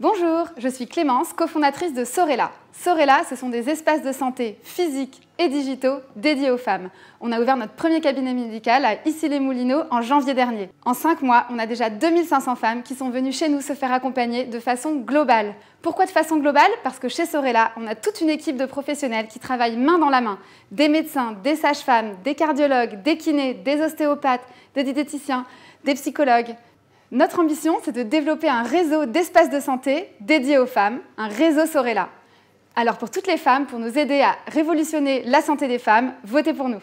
Bonjour, je suis Clémence, cofondatrice de Sorella. Sorella, ce sont des espaces de santé physiques et digitaux dédiés aux femmes. On a ouvert notre premier cabinet médical à Issy-les-Moulineaux en janvier dernier. En 5 mois, on a déjà 2500 femmes qui sont venues chez nous se faire accompagner de façon globale. Pourquoi de façon globale Parce que chez Sorella, on a toute une équipe de professionnels qui travaillent main dans la main. Des médecins, des sages-femmes, des cardiologues, des kinés, des ostéopathes, des diététiciens, des psychologues, notre ambition, c'est de développer un réseau d'espaces de santé dédié aux femmes, un réseau Sorella. Alors pour toutes les femmes, pour nous aider à révolutionner la santé des femmes, votez pour nous.